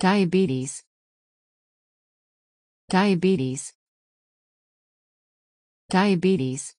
Diabetes Diabetes Diabetes